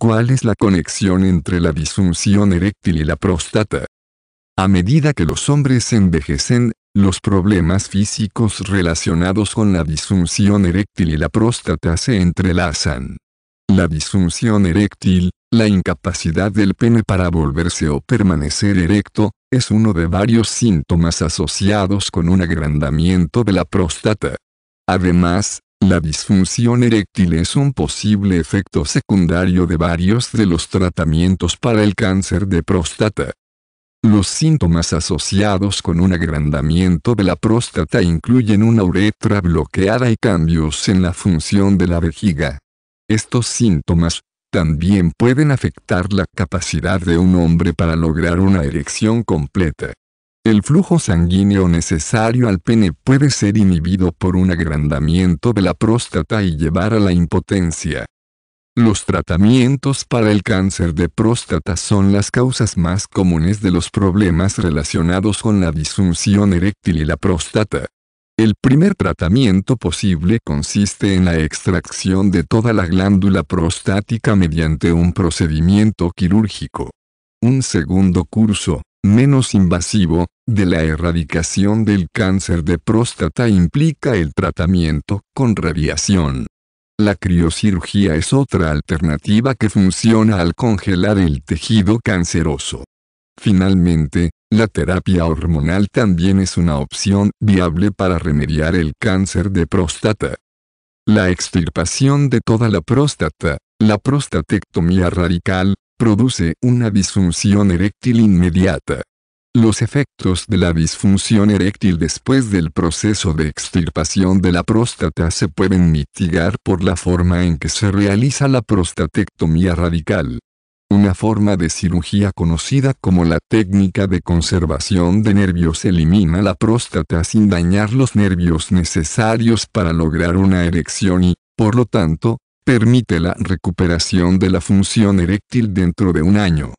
¿Cuál es la conexión entre la disunción eréctil y la próstata? A medida que los hombres envejecen, los problemas físicos relacionados con la disunción eréctil y la próstata se entrelazan. La disunción eréctil, la incapacidad del pene para volverse o permanecer erecto, es uno de varios síntomas asociados con un agrandamiento de la próstata. Además, la disfunción eréctil es un posible efecto secundario de varios de los tratamientos para el cáncer de próstata. Los síntomas asociados con un agrandamiento de la próstata incluyen una uretra bloqueada y cambios en la función de la vejiga. Estos síntomas también pueden afectar la capacidad de un hombre para lograr una erección completa. El flujo sanguíneo necesario al pene puede ser inhibido por un agrandamiento de la próstata y llevar a la impotencia. Los tratamientos para el cáncer de próstata son las causas más comunes de los problemas relacionados con la disfunción eréctil y la próstata. El primer tratamiento posible consiste en la extracción de toda la glándula prostática mediante un procedimiento quirúrgico. Un segundo curso, menos invasivo, de la erradicación del cáncer de próstata implica el tratamiento con radiación. La criocirugía es otra alternativa que funciona al congelar el tejido canceroso. Finalmente, la terapia hormonal también es una opción viable para remediar el cáncer de próstata. La extirpación de toda la próstata, la prostatectomía radical, produce una disfunción eréctil inmediata. Los efectos de la disfunción eréctil después del proceso de extirpación de la próstata se pueden mitigar por la forma en que se realiza la prostatectomía radical. Una forma de cirugía conocida como la técnica de conservación de nervios elimina la próstata sin dañar los nervios necesarios para lograr una erección y, por lo tanto, permite la recuperación de la función eréctil dentro de un año.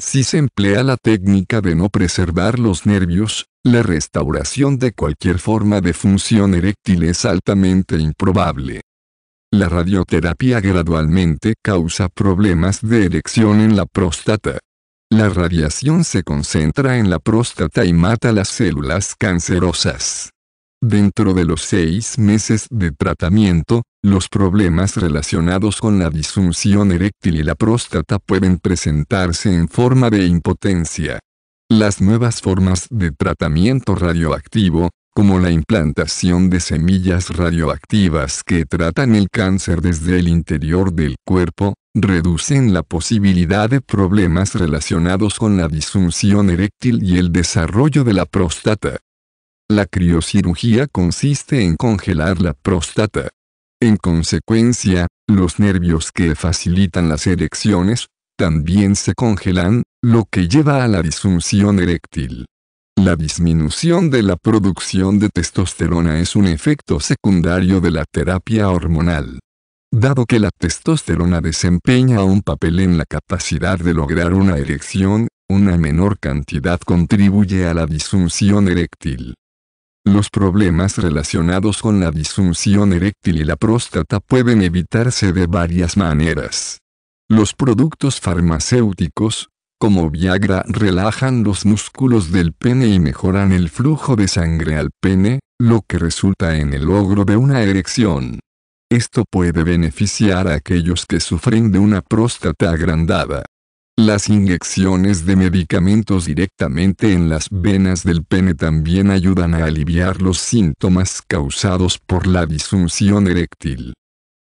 Si se emplea la técnica de no preservar los nervios, la restauración de cualquier forma de función eréctil es altamente improbable. La radioterapia gradualmente causa problemas de erección en la próstata. La radiación se concentra en la próstata y mata las células cancerosas. Dentro de los seis meses de tratamiento, los problemas relacionados con la disunción eréctil y la próstata pueden presentarse en forma de impotencia. Las nuevas formas de tratamiento radioactivo, como la implantación de semillas radioactivas que tratan el cáncer desde el interior del cuerpo, reducen la posibilidad de problemas relacionados con la disunción eréctil y el desarrollo de la próstata. La criocirugía consiste en congelar la próstata en consecuencia, los nervios que facilitan las erecciones, también se congelan, lo que lleva a la disunción eréctil. La disminución de la producción de testosterona es un efecto secundario de la terapia hormonal. Dado que la testosterona desempeña un papel en la capacidad de lograr una erección, una menor cantidad contribuye a la disunción eréctil. Los problemas relacionados con la disfunción eréctil y la próstata pueden evitarse de varias maneras. Los productos farmacéuticos, como Viagra, relajan los músculos del pene y mejoran el flujo de sangre al pene, lo que resulta en el logro de una erección. Esto puede beneficiar a aquellos que sufren de una próstata agrandada. Las inyecciones de medicamentos directamente en las venas del pene también ayudan a aliviar los síntomas causados por la disunción eréctil.